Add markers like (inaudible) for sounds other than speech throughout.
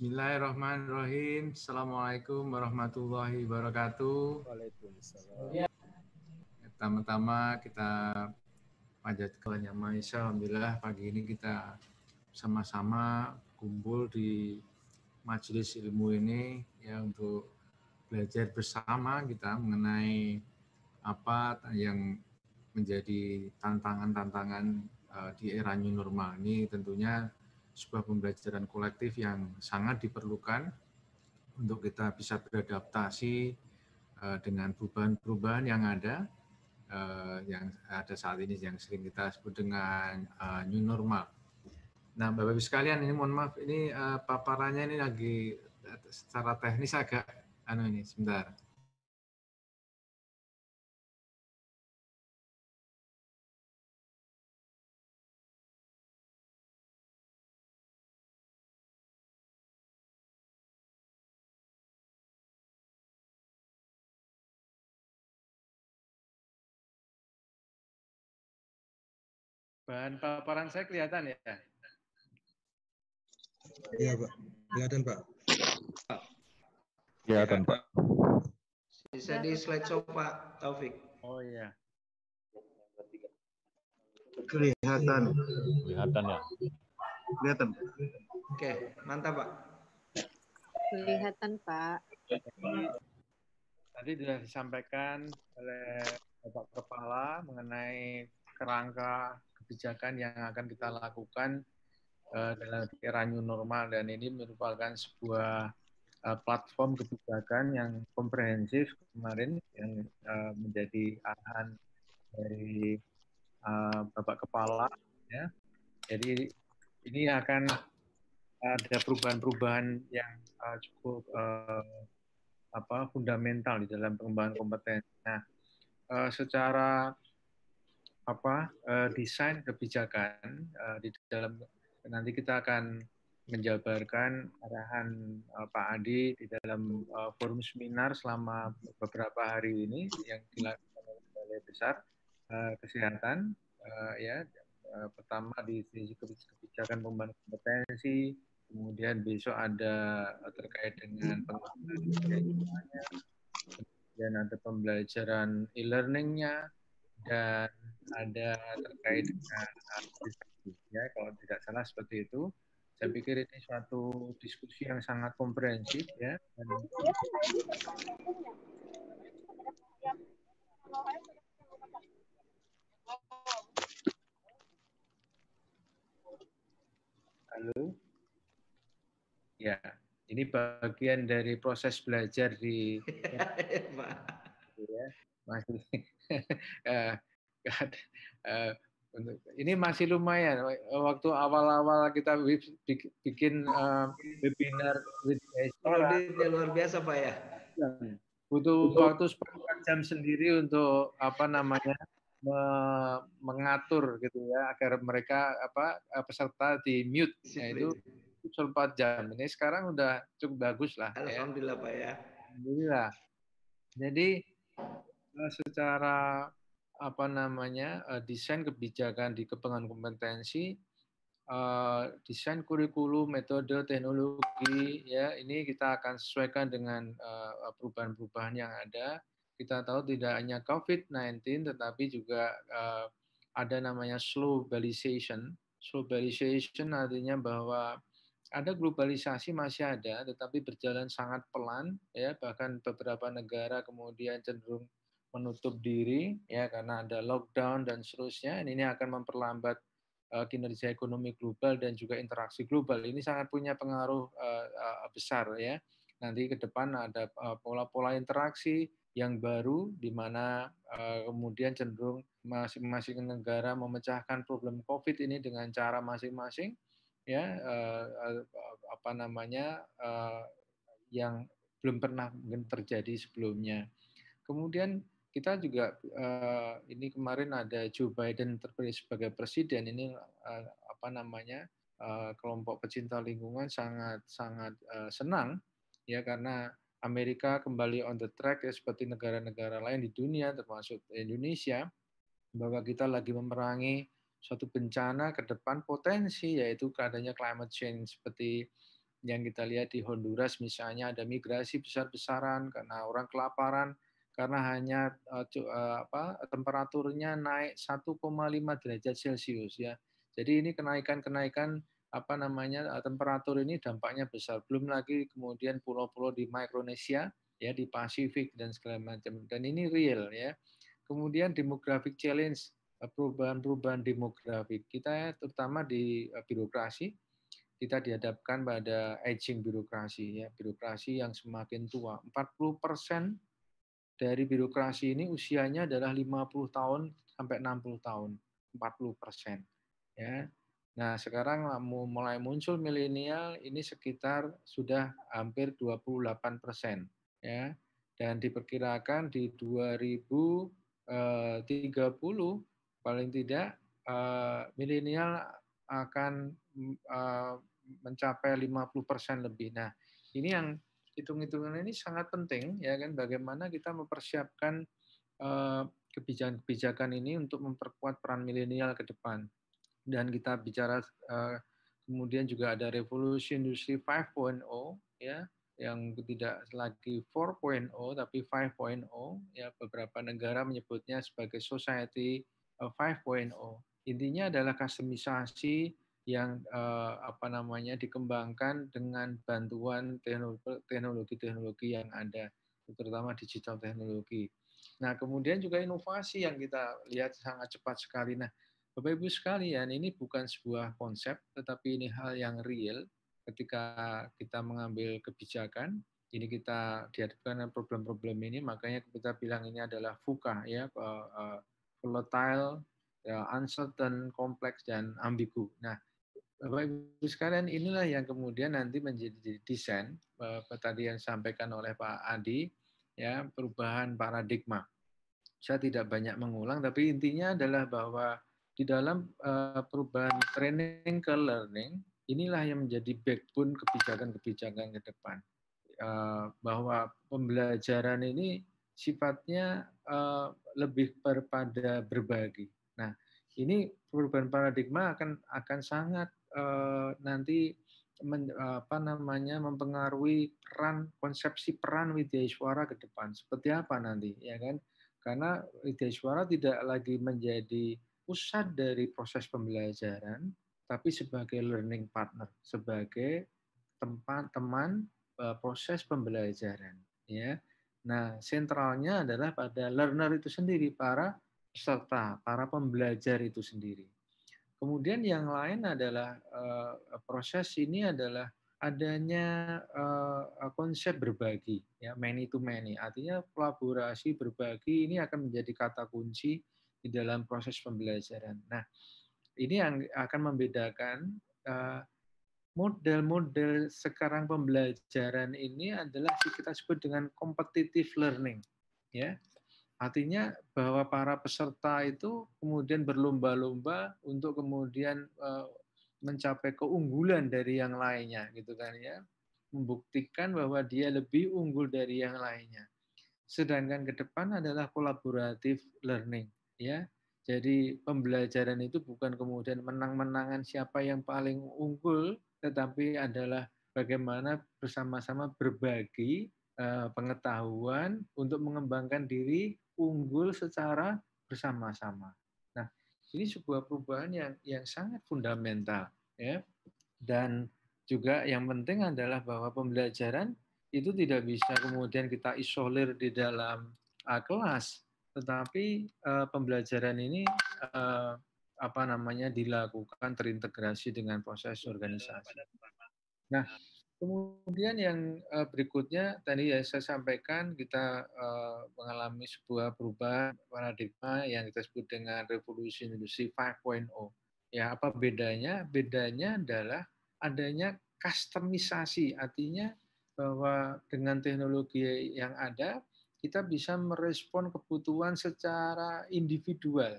Bismillahirrahmanirrahim. Assalamualaikum warahmatullahi wabarakatuh. Waalaikumsalam. Pertama-tama kita panjat yang Maisha. Alhamdulillah pagi ini kita sama-sama kumpul di majelis ilmu ini ya untuk belajar bersama kita mengenai apa yang menjadi tantangan-tantangan eh, di era new normal ini tentunya sebuah pembelajaran kolektif yang sangat diperlukan untuk kita bisa beradaptasi eh, dengan perubahan-perubahan yang ada, eh, yang ada saat ini yang sering kita sebut dengan eh, new normal. Nah, Bapak-Ibu sekalian, ini mohon maaf, ini paparannya ini lagi secara teknis agak, anu ini, sebentar. Bahan paparan saya kelihatan ya? Iya, Pak. Kelihatan, Pak. Kelihatan, Pak. Bisa di slideshow, Pak Taufik. Oh, iya. Kelihatan. Kelihatan ya. Kelihatan. Oke, mantap, Pak. Kelihatan, Pak. Tadi sudah disampaikan oleh Bapak Kepala mengenai kerangka kebijakan yang akan kita lakukan uh, dalam era new normal dan ini merupakan sebuah eh, platform kebijakan yang komprehensif kemarin yang uh, menjadi arahan dari uh, Bapak Kepala ya. Jadi ini akan ada perubahan-perubahan yang uh, cukup uh, apa fundamental di dalam pengembangan kompetensi. Nah, uh, secara apa uh, desain kebijakan uh, di dalam nanti kita akan menjabarkan arahan uh, Pak Adi di dalam uh, forum seminar selama beberapa hari ini yang dilakukan oleh Balai Besar uh, Kesehatan uh, ya uh, pertama di sisi kebijakan pembangunan kompetensi kemudian besok ada terkait dengan pengembangan ya, dan ada pembelajaran e-learningnya dan ada terkait dengan ya kalau tidak salah seperti itu saya pikir ini suatu diskusi yang sangat komprehensif ya dan Halo. Ya, ini bagian dari proses belajar di (laughs) ya. ya masih (laughs) eh, eh, ini masih lumayan. Waktu awal-awal kita bikin eh, webinar with Auditnya oh, luar biasa Pak ya. Iya. Butuh waktu seperempat jam sendiri untuk apa namanya mengatur gitu ya agar mereka apa peserta di mute ya itu seperempat jam. Ini sekarang udah cukup bagus lah. Ya. Alhamdulillah ya. Pak ya. Alhamdulillah. Jadi Eh, secara apa namanya eh, desain kebijakan di kepengan kompetensi eh, desain kurikulum metode teknologi ya ini kita akan sesuaikan dengan perubahan-perubahan yang ada kita tahu tidak hanya COVID-19 tetapi juga ada namanya slow globalization globalization artinya bahwa ada globalisasi masih ada tetapi berjalan sangat pelan ya bahkan beberapa negara kemudian cenderung menutup diri ya karena ada lockdown dan seterusnya ini akan memperlambat uh, kinerja ekonomi global dan juga interaksi global ini sangat punya pengaruh uh, uh, besar ya nanti ke depan ada pola-pola interaksi yang baru di mana kemudian cenderung masing-masing negara memecahkan problem Covid ini dengan cara masing-masing ya apa namanya yang belum pernah mungkin terjadi sebelumnya. Kemudian kita juga uh, ini kemarin ada Joe Biden terpilih sebagai presiden ini uh, apa namanya uh, kelompok pecinta lingkungan sangat sangat uh, senang ya karena Amerika kembali on the track ya seperti negara-negara lain di dunia termasuk Indonesia bahwa kita lagi memerangi suatu bencana ke depan potensi yaitu keadanya climate change seperti yang kita lihat di Honduras misalnya ada migrasi besar-besaran karena orang kelaparan karena hanya eh, eh, apa, temperaturnya naik 1,5 derajat Celcius ya. Jadi ini kenaikan-kenaikan apa namanya eh, temperatur ini dampaknya besar. Belum lagi kemudian pulau-pulau di Mikronesia ya di Pasifik dan segala macam. Dan ini real ya. Kemudian demographic challenge perubahan-perubahan demografik kita ya, terutama di birokrasi kita dihadapkan pada aging birokrasi ya birokrasi yang semakin tua 40 persen dari birokrasi ini usianya adalah 50 tahun sampai 60 tahun, 40 persen. Ya. Nah, sekarang mulai muncul milenial ini sekitar sudah hampir 28 persen. Ya. Dan diperkirakan di 2030 eh, paling tidak eh, milenial akan eh, mencapai 50 persen lebih. Nah, ini yang hitung-hitungan ini sangat penting ya kan bagaimana kita mempersiapkan kebijakan-kebijakan ini untuk memperkuat peran milenial ke depan. Dan kita bicara kemudian juga ada revolusi industri 5.0 ya yang tidak lagi 4.0 tapi 5.0 ya beberapa negara menyebutnya sebagai society 5.0. Intinya adalah customisasi yang uh, apa namanya dikembangkan dengan bantuan teknologi-teknologi yang ada, terutama digital teknologi. Nah, kemudian juga inovasi yang kita lihat sangat cepat sekali. Nah, Bapak Ibu sekalian, ini bukan sebuah konsep, tetapi ini hal yang real ketika kita mengambil kebijakan. Ini kita dihadapkan dengan problem-problem ini, makanya kita bilang ini adalah VUCA, ya, volatile, ya, uncertain, kompleks, dan ambigu. Nah, Bapak Ibu sekalian, inilah yang kemudian nanti menjadi desain eh, tadi yang disampaikan oleh Pak Adi, ya perubahan paradigma. Saya tidak banyak mengulang, tapi intinya adalah bahwa di dalam eh, perubahan training ke learning, inilah yang menjadi backbone kebijakan-kebijakan ke depan. Eh, bahwa pembelajaran ini sifatnya lebih berpada berbagi. Nah, ini perubahan paradigma akan akan sangat uh, nanti men, apa namanya mempengaruhi peran konsepsi peran widya suara ke depan seperti apa nanti ya kan karena widya suara tidak lagi menjadi pusat dari proses pembelajaran tapi sebagai learning partner sebagai tempat teman eh, proses pembelajaran ya nah sentralnya adalah pada learner itu sendiri para peserta, para pembelajar itu sendiri. Kemudian yang lain adalah eh, proses ini adalah adanya eh, konsep berbagi, ya many to many. Artinya kolaborasi berbagi ini akan menjadi kata kunci di dalam proses pembelajaran. Nah, ini yang akan membedakan eh, model-model sekarang pembelajaran ini adalah kita sebut dengan competitive learning, ya Artinya bahwa para peserta itu kemudian berlomba-lomba untuk kemudian eh, mencapai keunggulan dari yang lainnya gitu kan ya. Membuktikan bahwa dia lebih unggul dari yang lainnya. Sedangkan ke depan adalah kolaboratif learning ya. Jadi pembelajaran itu bukan kemudian menang-menangan siapa yang paling unggul tetapi adalah bagaimana bersama-sama berbagi Eh, pengetahuan untuk mengembangkan diri unggul secara bersama-sama. Nah, ini sebuah perubahan yang yang sangat fundamental ya. Dan juga yang penting adalah bahwa pembelajaran itu tidak bisa kemudian kita isolir di dalam uh, kelas, tetapi eh, pembelajaran ini apa namanya dilakukan terintegrasi dengan proses organisasi. Nah, Kemudian yang eh, berikutnya tadi ya saya sampaikan kita eh, mengalami sebuah perubahan paradigma yang kita sebut dengan revolusi industri 5.0. Ya, apa bedanya? Bedanya adalah adanya customisasi, artinya bahwa dengan teknologi yang ada kita bisa merespon kebutuhan secara individual,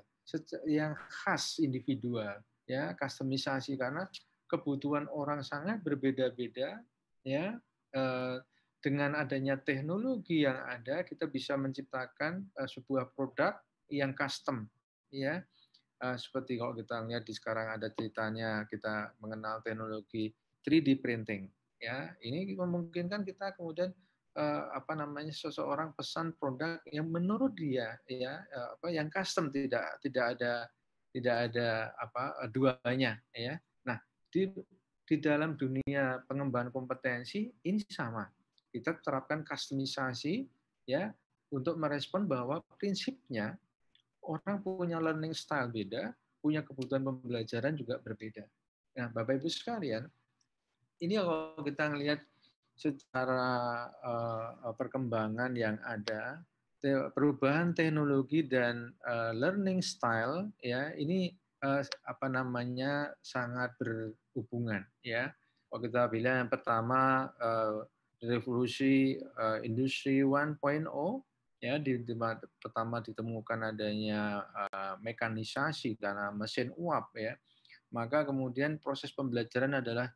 yang khas individual, ya, customisasi karena kebutuhan orang sangat berbeda-beda ya eh, dengan adanya teknologi yang ada kita bisa menciptakan eh, sebuah produk yang custom ya eh, seperti kalau kita lihat di sekarang ada ceritanya kita mengenal teknologi 3D printing ya ini memungkinkan kita kemudian apa namanya seseorang pesan produk yang menurut dia ya apa yang custom tidak tidak ada tidak ada apa duanya ya di di dalam dunia pengembangan kompetensi ini sama. Kita terapkan customisasi ya untuk merespon bahwa prinsipnya orang punya learning style beda, punya kebutuhan pembelajaran juga berbeda. Nah, Bapak Ibu sekalian, ini kalau kita melihat secara uh, perkembangan yang ada, perubahan teknologi dan uh, learning style ya ini Eh, apa namanya sangat berhubungan ya. Kalau kita bilang yang pertama eh, revolusi eh, industri 1.0 ya di, di pertama ditemukan adanya eh, mekanisasi karena mesin uap ya. Maka kemudian proses pembelajaran adalah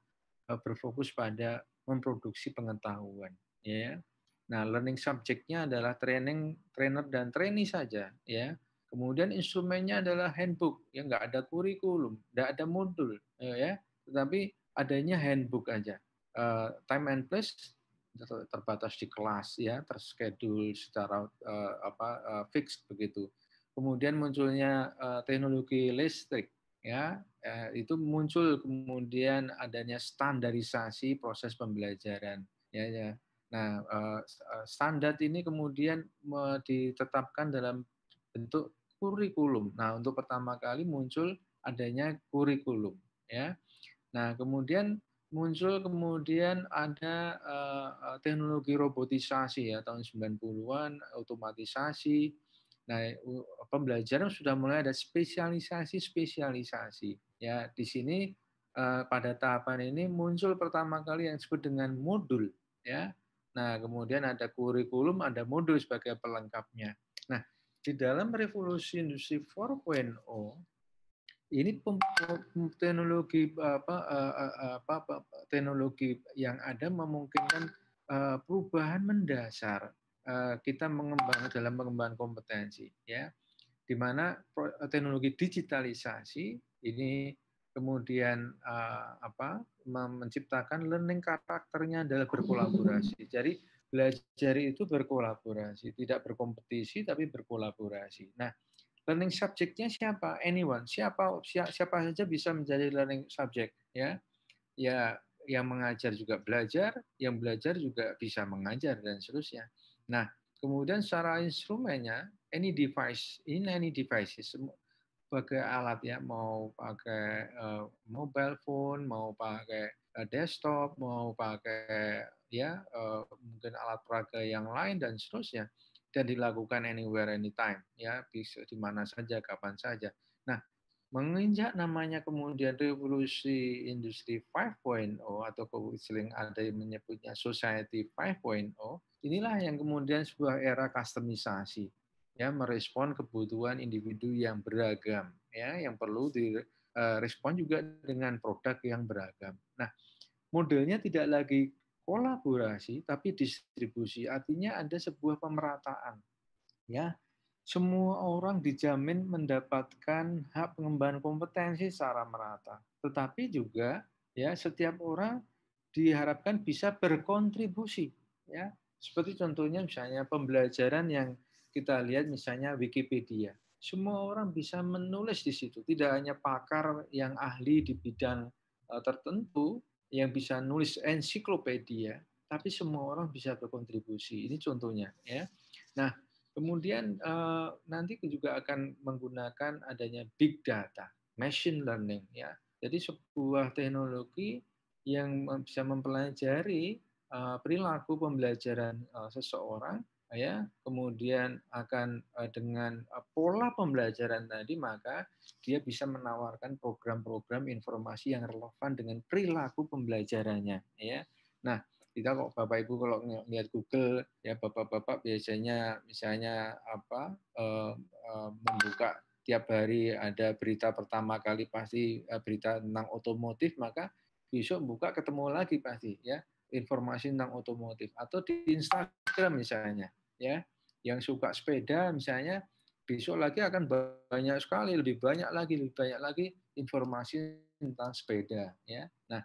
eh, berfokus pada memproduksi pengetahuan ya. Nah, learning subjeknya adalah training trainer dan trainee saja ya Kemudian instrumennya adalah handbook yang nggak ada kurikulum, nggak ada modul, ya. ya. Tetapi adanya handbook aja. Uh, time and place terbatas di kelas ya, terschedule secara uh, apa uh, eh, fix begitu. Kemudian munculnya uh, teknologi listrik ya, uh, itu muncul kemudian adanya standarisasi proses pembelajaran ya ya. Nah, uh, standar ini kemudian ditetapkan dalam bentuk kurikulum. Nah, untuk pertama kali muncul adanya kurikulum, ya. Nah, kemudian muncul kemudian ada uh, teknologi robotisasi ya tahun 90-an, otomatisasi. Nah, pembelajaran sudah mulai ada spesialisasi-spesialisasi. Ya, di sini uh, pada tahapan ini muncul pertama kali yang disebut dengan modul, ya. Nah, kemudian ada kurikulum, ada modul sebagai pelengkapnya. Nah, di dalam revolusi industri 4.0 ini teknologi apa, apa, apa teknologi yang ada memungkinkan perubahan mendasar kita mengembangkan dalam pengembangan kompetensi ya di mana teknologi digitalisasi ini kemudian apa menciptakan learning karakternya adalah berkolaborasi jadi belajar itu berkolaborasi, tidak berkompetisi tapi berkolaborasi. Nah, learning subjeknya siapa? Anyone, siapa siapa saja bisa menjadi learning subject, ya. Ya, yang mengajar juga belajar, yang belajar juga bisa mengajar dan seterusnya. Nah, kemudian secara instrumennya, any device, in any devices, pakai alat ya, mau pakai eh, mobile phone, mau pakai eh, desktop, mau pakai ya uh, mungkin alat peraga yang lain dan seterusnya dan dilakukan anywhere anytime ya bisa di mana saja kapan saja. Nah, menginjak namanya kemudian revolusi industri 5.0 atau sering ada yang menyebutnya society 5.0, inilah yang kemudian sebuah era customisasi ya merespon kebutuhan individu yang beragam ya yang perlu direspon eh, juga dengan produk yang beragam. Nah, modelnya tidak lagi kolaborasi tapi distribusi artinya ada sebuah pemerataan ya semua orang dijamin mendapatkan hak pengembangan kompetensi secara merata tetapi juga ya setiap orang diharapkan bisa berkontribusi ya seperti contohnya misalnya pembelajaran yang kita lihat misalnya Wikipedia semua orang bisa menulis di situ tidak hanya pakar yang ahli di bidang eh, tertentu yang bisa nulis ensiklopedia, tapi semua orang bisa berkontribusi. Ini contohnya, ya. Nah, kemudian eh, nanti juga akan menggunakan adanya big data, machine learning, ya. Jadi sebuah teknologi yang bisa mempelajari eh, perilaku pembelajaran eh, seseorang ya kemudian akan eh, dengan eh, pola pembelajaran tadi maka dia bisa menawarkan program-program informasi yang relevan dengan perilaku pembelajarannya ya nah kita kok bapak ibu kalau lihat Google ya bapak-bapak biasanya misalnya apa eh, membuka tiap hari ada berita pertama kali pasti berita tentang otomotif maka besok buka ketemu lagi pasti ya informasi tentang otomotif atau di Instagram misalnya ya yang suka sepeda misalnya besok lagi akan banyak sekali lebih banyak lagi lebih banyak lagi informasi tentang sepeda ya nah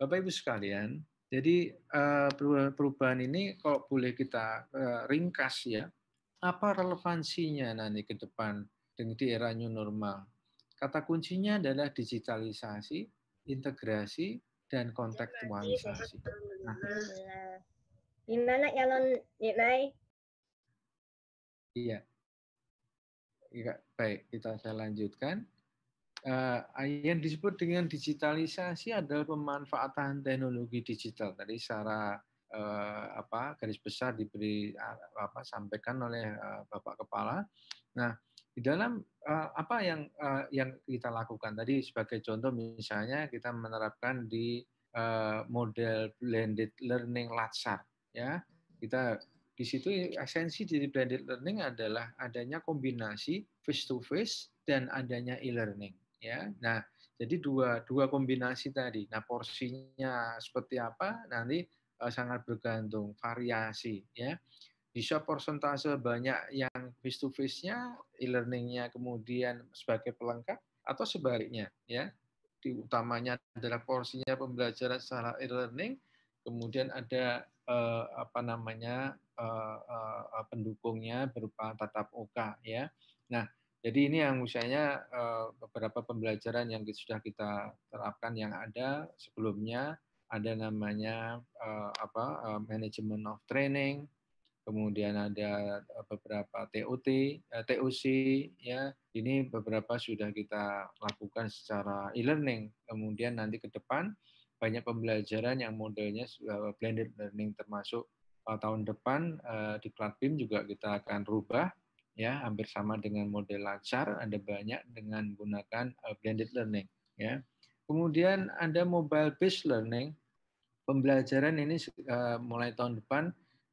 bapak ibu sekalian jadi eh, perubahan ini kalau boleh kita eh, ringkas ya apa relevansinya nanti ke depan dengan di era new normal kata kuncinya adalah digitalisasi integrasi dan kontekstualisasi nah. Gimana kalau Iya. Ya, baik, kita saya lanjutkan. Uh, yang disebut dengan digitalisasi adalah pemanfaatan teknologi digital. Tadi secara uh, apa garis besar diberi apa sampaikan oleh uh, Bapak Kepala. Nah, di dalam uh, apa yang uh, yang kita lakukan tadi sebagai contoh misalnya kita menerapkan di uh, model blended learning Latsar ya. Kita di situ esensi dari blended learning adalah adanya kombinasi face to face dan adanya e-learning ya. Nah, jadi dua dua kombinasi tadi. Nah, porsinya seperti apa nanti uh, sangat bergantung variasi ya. Bisa persentase banyak yang face to face-nya, e-learning-nya kemudian sebagai pelengkap atau sebaliknya ya. Di utamanya adalah porsinya pembelajaran secara e-learning, kemudian ada uh, apa namanya Eh, eh, eh, pendukungnya berupa tatap muka ya. Nah, jadi ini yang misalnya beberapa pembelajaran yang sudah kita terapkan yang ada sebelumnya ada namanya apa uh, management of training, kemudian ada beberapa TOT, uh, TOC ya. Ini beberapa sudah kita lakukan secara e-learning. Kemudian nanti ke depan banyak pembelajaran yang modelnya blended learning termasuk tahun depan eh, di Cloud juga kita akan rubah ya hampir sama dengan model lancar Ada banyak dengan menggunakan eh, blended learning ya. Kemudian ada mobile based learning pembelajaran ini eh, mulai tahun depan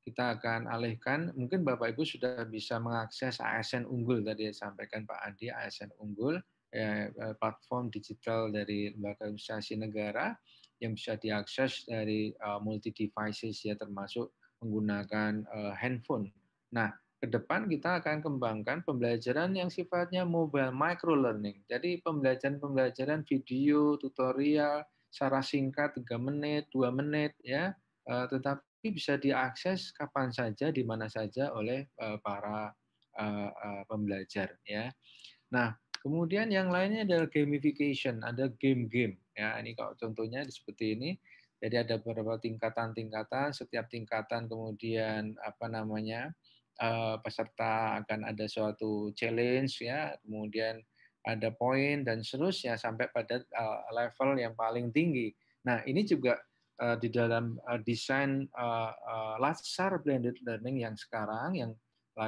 kita akan alihkan. Mungkin Bapak Ibu sudah bisa mengakses ASN unggul tadi yang sampaikan Pak Andi. ASN unggul ya, platform digital dari lembaga administrasi negara yang bisa diakses dari multi devices ya termasuk menggunakan uh, handphone. Nah, ke depan kita akan kembangkan pembelajaran yang sifatnya mobile micro learning. Jadi pembelajaran-pembelajaran video, tutorial, secara singkat 3 menit, 2 menit ya, uh, tetapi bisa diakses kapan saja di mana saja oleh uh, para uh, uh, pembelajar ya. Nah, kemudian yang lainnya adalah gamification, ada game-game ya. Ini kalau contohnya seperti ini jadi ada beberapa tingkatan-tingkatan, setiap tingkatan kemudian apa namanya eh, peserta akan ada suatu challenge ya, kemudian ada poin dan seterusnya sampai pada eh, level yang paling tinggi. Nah ini juga eh, di dalam desain latsar blended learning yang sekarang yang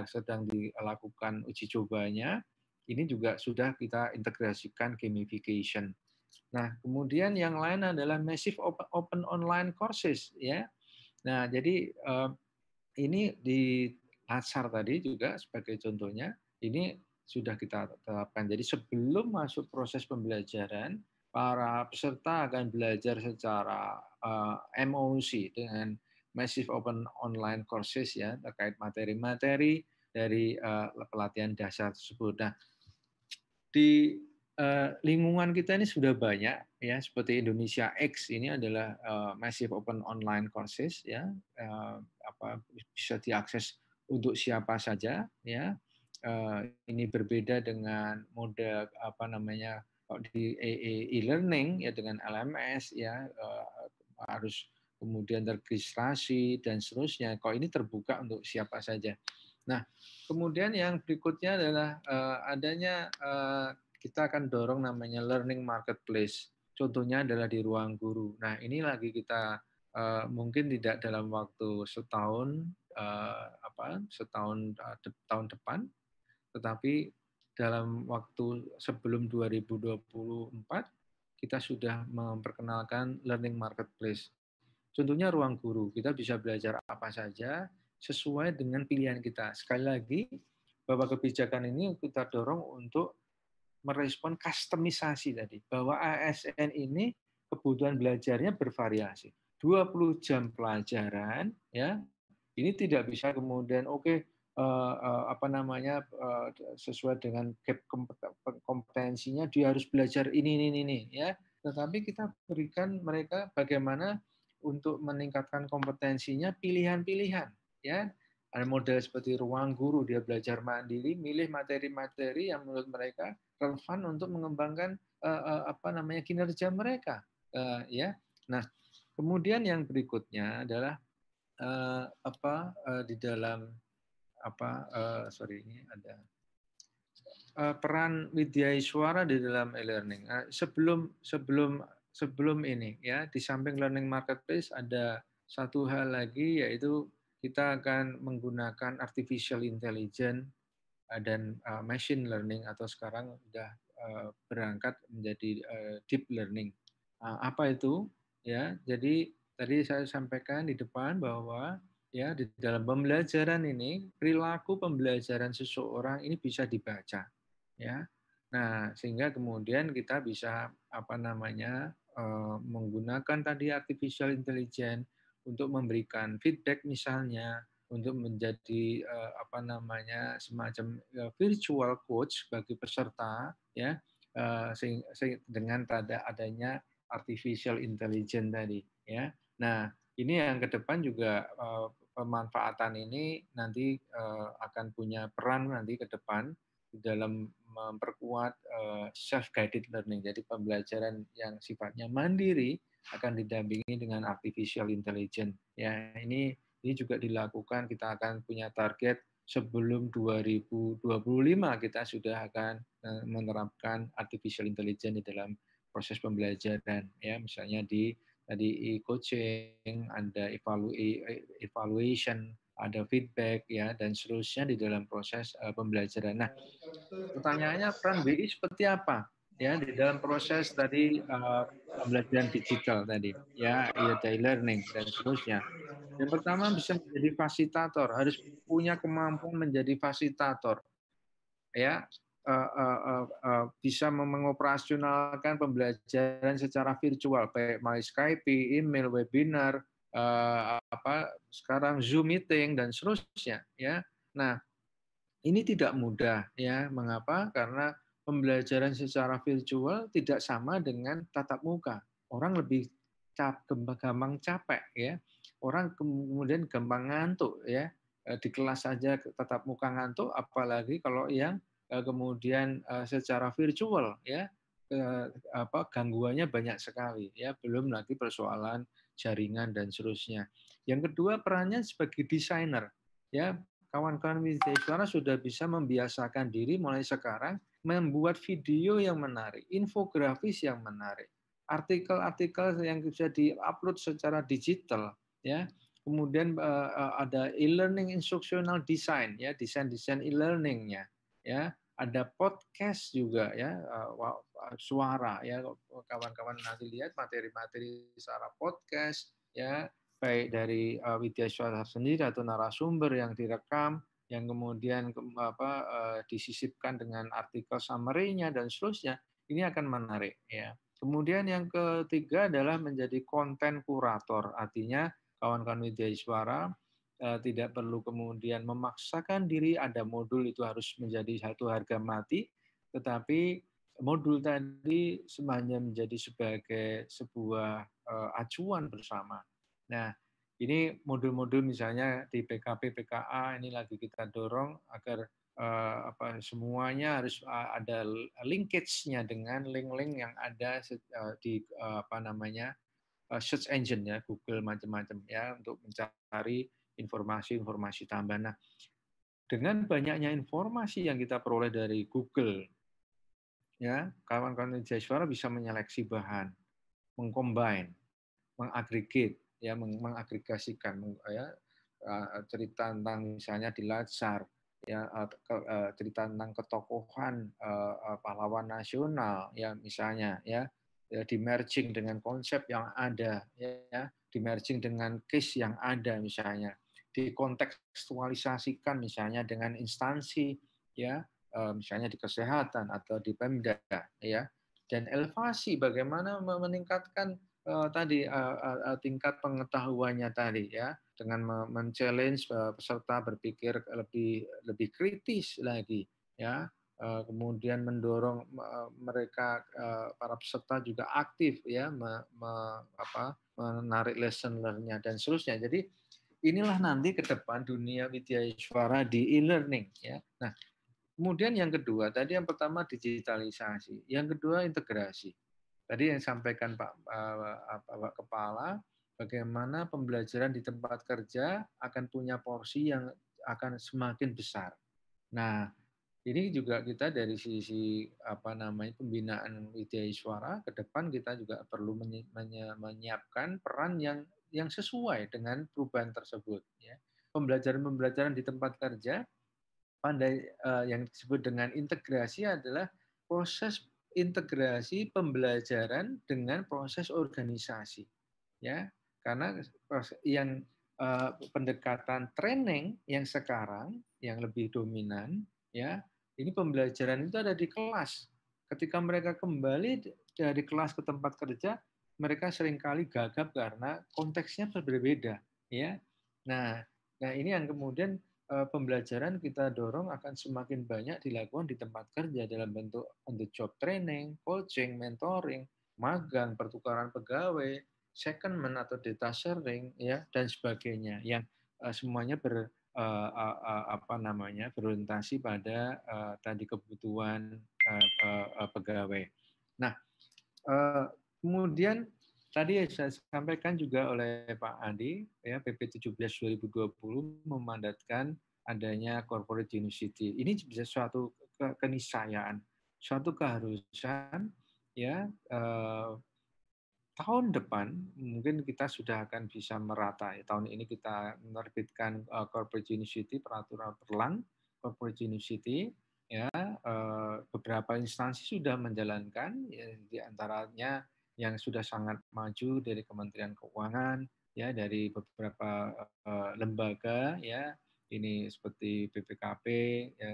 sedang dilakukan uji cobanya, ini juga sudah kita integrasikan gamification. Nah, kemudian yang lain adalah massive open, open online courses ya. Nah, jadi uh, ini di Latsar tadi juga sebagai contohnya, ini sudah kita terapkan Jadi sebelum masuk proses pembelajaran, para peserta akan belajar secara uh, eh, MOC dengan Massive Open Online Courses ya terkait materi-materi dari uh, pelatihan dasar tersebut. Nah, di Eh, lingkungan kita ini sudah banyak ya seperti Indonesia X ini adalah eh, massive open online courses ya eh, apa bisa diakses untuk siapa saja ya ini berbeda dengan mode apa namanya di e-learning ya dengan LMS ya harus kemudian terregistrasi dan seterusnya. Kalau ini terbuka untuk siapa saja. Nah, kemudian yang berikutnya adalah adanya kita akan dorong namanya learning marketplace. Contohnya adalah di ruang guru. Nah, ini lagi kita uh, mungkin tidak dalam waktu setahun uh, apa setahun uh, de tahun depan, tetapi dalam waktu sebelum 2024 kita sudah memperkenalkan learning marketplace. Contohnya ruang guru, kita bisa belajar apa saja sesuai dengan pilihan kita. Sekali lagi, bahwa kebijakan ini kita dorong untuk merespon kustomisasi tadi bahwa ASN ini kebutuhan belajarnya bervariasi. 20 jam pelajaran ya. Ini tidak bisa kemudian oke okay, eh, eh, apa namanya eh, sesuai dengan gap kompetensinya dia harus belajar ini ini ini ya. Tetapi kita berikan mereka bagaimana untuk meningkatkan kompetensinya pilihan-pilihan ya ada model seperti ruang guru, dia belajar mandiri, milih materi-materi yang menurut mereka relevan untuk mengembangkan uh, uh, apa namanya kinerja mereka, uh, ya. Nah, kemudian yang berikutnya adalah uh, apa uh, di dalam apa uh, sorry ini ada uh, peran media suara di dalam e-learning. Uh, sebelum sebelum sebelum ini ya di samping learning marketplace ada satu hal lagi yaitu kita akan menggunakan artificial intelligence eh, dan eh, machine learning atau sekarang sudah eh, berangkat menjadi deep learning. Apa itu? Ya, jadi tadi saya sampaikan di depan bahwa ya di dalam pembelajaran ini perilaku pembelajaran seseorang ini bisa dibaca ya nah sehingga kemudian kita bisa apa namanya menggunakan tadi artificial intelligence untuk memberikan feedback misalnya untuk menjadi eh, apa namanya semacam eh, virtual coach bagi peserta ya eh, dengan tada adanya artificial intelligence tadi ya. Nah, ini yang ke depan juga pemanfaatan ini nanti akan punya peran nanti ke depan di dalam memperkuat self guided learning. Jadi pembelajaran yang sifatnya mandiri akan didampingi dengan artificial intelligence. Ya, ini ini juga dilakukan kita akan punya target sebelum 2025 kita sudah akan eh, menerapkan artificial intelligence di dalam proses pembelajaran ya misalnya di tadi e-coaching, ada evaluasi, e-, evaluation, ada feedback ya dan seterusnya di dalam proses eh, pembelajaran. Nah, pertanyaannya peran BI seperti apa? ya di dalam proses tadi uh, pembelajaran digital tadi ya e-learning iya, dan seterusnya. Yang pertama bisa menjadi fasilitator, harus punya kemampuan menjadi fasilitator. Ya, uh, uh, uh, uh, bisa mengoperasionalkan pembelajaran secara virtual baik melalui Skype, email, webinar, uh, apa sekarang Zoom meeting dan seterusnya ya. Nah, ini tidak mudah ya. Mengapa? Karena pembelajaran secara virtual tidak sama dengan tatap muka. Orang lebih cap, gampang capek ya. Orang kemudian gampang ngantuk ya. Eh, di kelas saja tatap muka ngantuk apalagi kalau yang eh, kemudian eh, secara virtual ya apa gangguannya banyak sekali ya belum lagi persoalan jaringan dan seterusnya. Yang kedua perannya sebagai desainer ya kawan-kawan Widya sudah bisa membiasakan diri mulai sekarang membuat video yang menarik, infografis yang menarik, artikel-artikel yang bisa diupload secara digital, ya. Kemudian eh, eh, ada e-learning instructional design, ya, desain-desain e-learningnya, ya. Ada podcast juga, ya, eh, suara, ya. Kawan-kawan nanti lihat materi-materi secara podcast, ya, baik dari Widya Suara sendiri atau narasumber yang direkam yang kemudian apa eh, disisipkan dengan artikel summary-nya dan seterusnya, ini akan menarik ya. Kemudian yang ketiga adalah menjadi konten kurator, artinya kawan-kawan media suara eh, tidak perlu kemudian memaksakan diri ada modul itu harus menjadi satu harga mati, tetapi modul tadi semuanya menjadi sebagai sebuah eh, acuan bersama. Nah, ini modul-modul misalnya di PKP PKA ini lagi kita dorong agar uh, apa semuanya harus eh, ada linkage-nya dengan link-link yang ada eh, di apa namanya search engine ya Google macam-macam ya untuk mencari informasi-informasi tambahan. Nah, dengan banyaknya informasi yang kita peroleh dari Google ya kawan-kawan di bisa menyeleksi bahan, mengcombine, mengagregate ya meng mengagregasikan ya eh, cerita tentang misalnya di Latsar ya eh, eh, cerita tentang ketokohan pahlawan nasional ya misalnya ya, ya di merging dengan konsep yang ada ya, ya di merging dengan case yang ada misalnya dikontekstualisasikan misalnya dengan instansi ya misalnya di kesehatan atau di Pemda ya dan elevasi bagaimana meningkatkan uh, tadi uh, uh, tingkat pengetahuannya tadi ya dengan men-challenge peserta berpikir lebih lebih kritis lagi ya uh, kemudian mendorong uh, mereka uh, para peserta juga aktif ya me, me, apa, menarik lesson learn-nya dan seterusnya jadi inilah nanti ke depan dunia media Suara di e-learning ya nah kemudian yang kedua tadi yang pertama digitalisasi yang kedua integrasi Tadi yang disampaikan Pak, eh, Pak, Kepala, bagaimana pembelajaran di tempat kerja akan punya porsi yang akan semakin besar. Nah, ini juga kita dari sisi apa namanya pembinaan ide suara ke depan kita juga perlu menyiapkan peran yang yang sesuai dengan perubahan tersebut ya. Pembelajaran-pembelajaran di tempat kerja pandai eh, yang disebut dengan integrasi adalah proses integrasi pembelajaran dengan proses organisasi ya karena yang eh, pendekatan training yang sekarang yang lebih dominan ya ini pembelajaran itu ada di kelas ketika mereka kembali dari kelas ke tempat kerja mereka seringkali gagap karena konteksnya berbeda ya nah nah ini yang kemudian Eh, pembelajaran kita dorong akan semakin banyak dilakukan di tempat kerja dalam bentuk on the job training, coaching, mentoring, magang, pertukaran pegawai, secondment atau data sharing ya dan sebagainya yang eh, semuanya ber eh, apa namanya berorientasi pada tadi kebutuhan pegawai. Nah, kemudian Tadi ya saya sampaikan juga oleh Pak Andi, ya PP 17 2020 memandatkan adanya corporate university. Ini bisa suatu keniscayaan, suatu keharusan ya eh, tahun depan mungkin kita sudah akan bisa merata. Ya, tahun ini kita menerbitkan uh, corporate university peraturan perlang corporate university. ya eh, beberapa instansi sudah menjalankan ya, di antaranya yang sudah sangat maju dari Kementerian Keuangan ya dari beberapa uh, lembaga ya ini seperti BPKP ya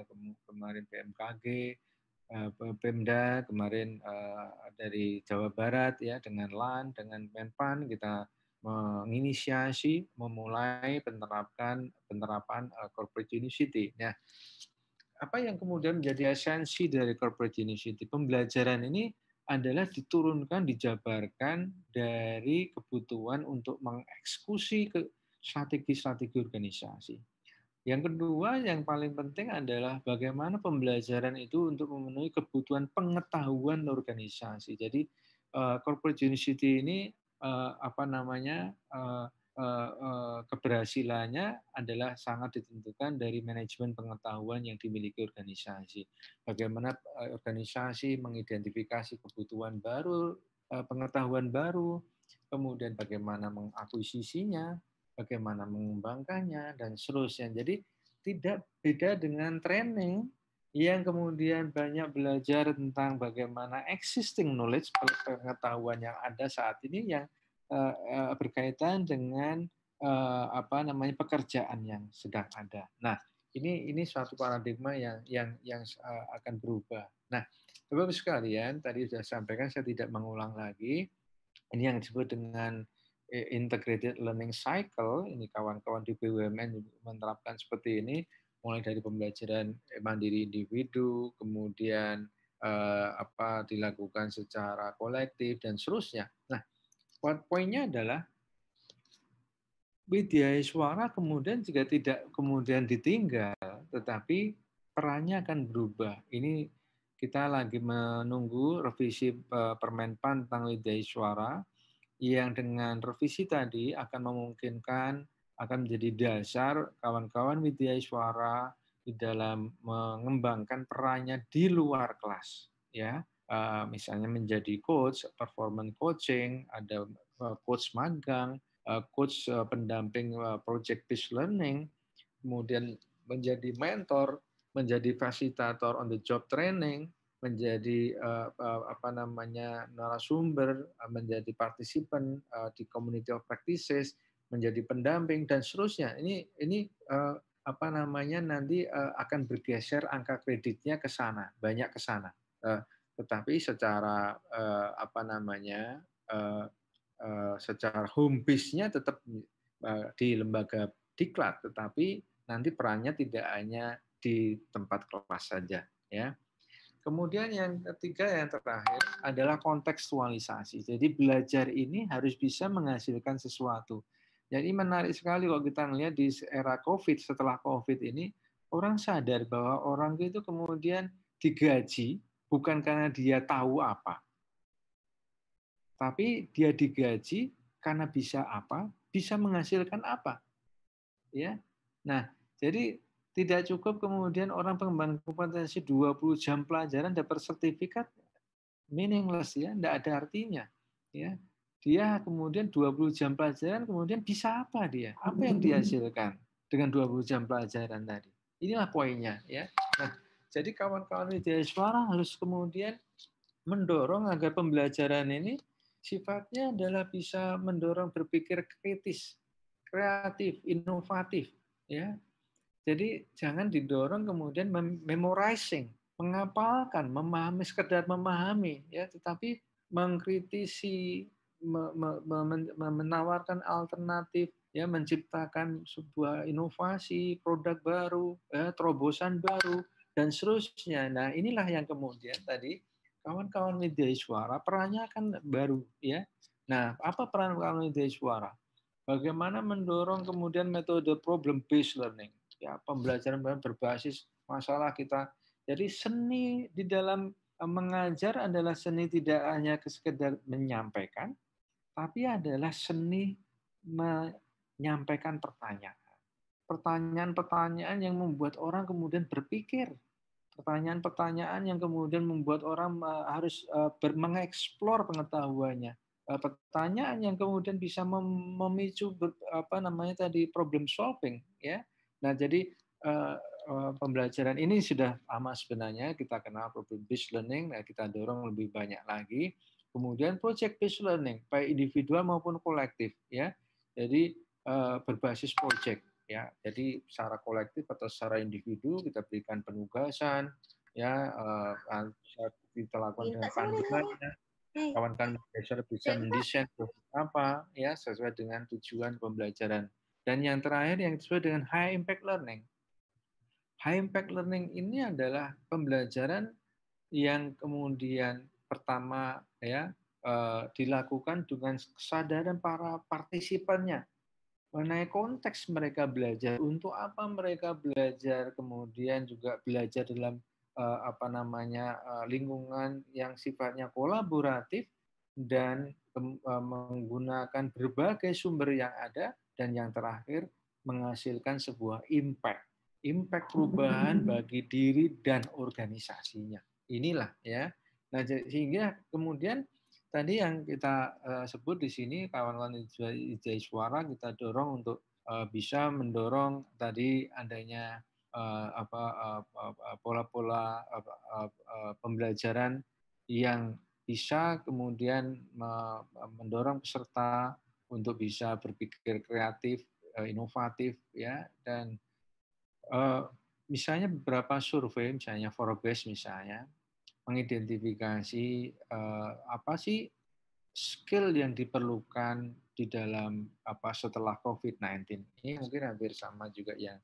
kemarin BMKG uh, eh, Pemda kemarin uh, dari Jawa Barat ya dengan LAN dengan Menpan kita menginisiasi memulai penerapan penerapan uh, corporate university. ya apa yang kemudian menjadi esensi dari corporate university? Pembelajaran ini adalah diturunkan, dijabarkan dari kebutuhan untuk mengeksekusi ke strategi-strategi organisasi. Yang kedua, yang paling penting adalah bagaimana pembelajaran itu untuk memenuhi kebutuhan pengetahuan organisasi. Jadi, eh, corporate university ini eh, apa namanya eh, Eh, eh, keberhasilannya adalah sangat ditentukan dari manajemen pengetahuan yang dimiliki organisasi. Bagaimana eh, organisasi mengidentifikasi kebutuhan baru, pengetahuan baru, kemudian bagaimana mengakuisisinya, bagaimana mengembangkannya, dan seterusnya. Jadi tidak beda dengan training yang kemudian banyak belajar tentang bagaimana existing knowledge pengetahuan yang ada saat ini yang Eh, eh, berkaitan dengan eh, apa namanya pekerjaan yang sedang ada. Nah, ini ini suatu paradigma yang yang yang akan berubah. Nah, Bapak sekalian, tadi sudah sampaikan saya tidak mengulang lagi. Ini yang disebut dengan integrated learning cycle. Ini kawan-kawan di BUMN menerapkan seperti ini mulai dari pembelajaran mandiri individu, kemudian apa dilakukan secara kolektif dan seterusnya. Nah, poinnya adalah media suara kemudian juga tidak kemudian ditinggal, tetapi perannya akan berubah. Ini kita lagi menunggu revisi eh, Permenpan tentang media suara yang dengan revisi tadi akan memungkinkan akan menjadi dasar kawan-kawan media suara di dalam mengembangkan perannya di luar kelas, ya Eh, misalnya menjadi coach, performance coaching, ada eh, coach magang, eh, coach pendamping project based learning, kemudian menjadi mentor, menjadi fasilitator on the job training, menjadi apa namanya narasumber, menjadi partisipan di community of practices, menjadi pendamping dan seterusnya. Ini ini apa namanya nanti akan bergeser angka kreditnya ke sana, banyak ke sana tetapi secara uh, apa namanya uh, uh, secara home base-nya tetap uh, di lembaga diklat tetapi nanti perannya tidak hanya di tempat kelas saja ya kemudian yang ketiga yang terakhir adalah kontekstualisasi jadi belajar ini harus bisa menghasilkan sesuatu jadi menarik sekali kalau kita melihat di era covid setelah covid ini orang sadar bahwa orang itu kemudian digaji bukan karena dia tahu apa, tapi dia digaji karena bisa apa, bisa menghasilkan apa, ya. Nah, jadi tidak cukup kemudian orang pengembang kompetensi 20 jam pelajaran dapat sertifikat meaningless ya, tidak ada artinya, ya. Dia kemudian 20 jam pelajaran kemudian bisa apa dia? Apa yang dihasilkan dengan 20 jam pelajaran tadi? Inilah poinnya ya. Nah, jadi kawan-kawan media suara harus kemudian mendorong agar pembelajaran ini sifatnya adalah bisa mendorong berpikir kritis, kreatif, inovatif, ya. Jadi jangan didorong kemudian memorizing, mengapalkan, memahami sekedar memahami, ya, tetapi mengkritisi, menawarkan alternatif, ya menciptakan sebuah inovasi, produk baru, ya, terobosan baru dan seterusnya. Nah, inilah yang kemudian tadi kawan-kawan media suara perannya kan baru ya. Nah, apa peran kawan media suara? Bagaimana mendorong kemudian metode problem based learning, ya pembelajaran berbasis masalah kita. Jadi seni di dalam eh, mengajar adalah seni tidak hanya sekedar menyampaikan, tapi adalah seni menyampaikan pertanyaan pertanyaan-pertanyaan yang membuat orang kemudian berpikir, pertanyaan-pertanyaan yang kemudian membuat orang eh, harus eh, mengeksplor pengetahuannya, eh, pertanyaan yang kemudian bisa memicu apa namanya tadi problem solving, ya. Nah, jadi pembelajaran ini sudah lama sebenarnya kita kenal problem based learning, nah kita dorong lebih banyak lagi. Kemudian project based learning baik individual maupun kolektif, ya. Jadi berbasis project ya jadi secara kolektif atau secara individu kita berikan penugasan ya bisa eh, ya, kita lakukan iya, dengan ya, ya. Iya. kawan-kawan belajar bisa mendesain apa ya sesuai dengan tujuan pembelajaran dan yang terakhir yang sesuai dengan high impact learning high impact learning ini adalah pembelajaran yang kemudian pertama ya eh, dilakukan dengan kesadaran para partisipannya mengenai konteks mereka belajar untuk apa mereka belajar kemudian juga belajar dalam eh, apa namanya eh, lingkungan yang sifatnya kolaboratif dan eh, menggunakan berbagai sumber yang ada dan yang terakhir menghasilkan sebuah impact impact perubahan hmm. bagi diri dan organisasinya inilah ya nah sehingga kemudian tadi yang kita uh, sebut di sini kawan-kawan ide suara kita dorong untuk uh, bisa mendorong tadi adanya uh, apa pola-pola uh, uh, uh, pembelajaran yang bisa kemudian mendorong peserta untuk bisa berpikir kreatif, inovatif ya dan uh, misalnya beberapa survei misalnya Forbes misalnya mengidentifikasi eh, apa sih skill yang diperlukan di dalam apa setelah COVID-19 ini mungkin hampir sama juga yang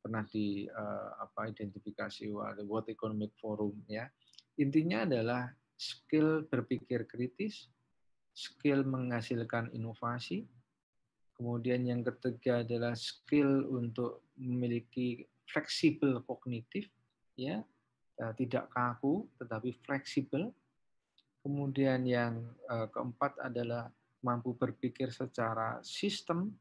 pernah di uh, apa identifikasi oleh World Economic Forum ya intinya adalah skill berpikir kritis skill menghasilkan inovasi kemudian yang ketiga adalah skill untuk memiliki fleksibel kognitif ya Eh, tidak kaku tetapi fleksibel. Kemudian yang eh, keempat adalah mampu berpikir secara sistem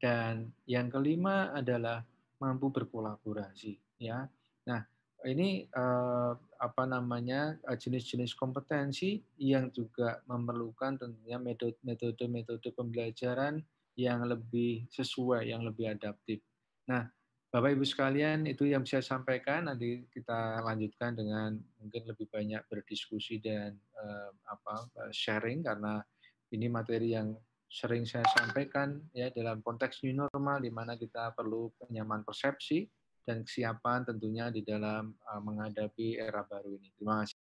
dan yang kelima adalah mampu berkolaborasi ya. Nah, ini eh, apa namanya jenis-jenis kompetensi yang juga memerlukan tentunya metode-metode pembelajaran yang lebih sesuai, yang lebih adaptif. Nah, Bapak Ibu sekalian, itu yang saya sampaikan. Nanti kita lanjutkan dengan mungkin lebih banyak berdiskusi dan uh, apa eh, sharing karena ini materi yang sering saya sampaikan ya dalam konteks new normal di mana kita perlu penyaman persepsi dan kesiapan tentunya di dalam eh, menghadapi era baru ini. Terima kasih.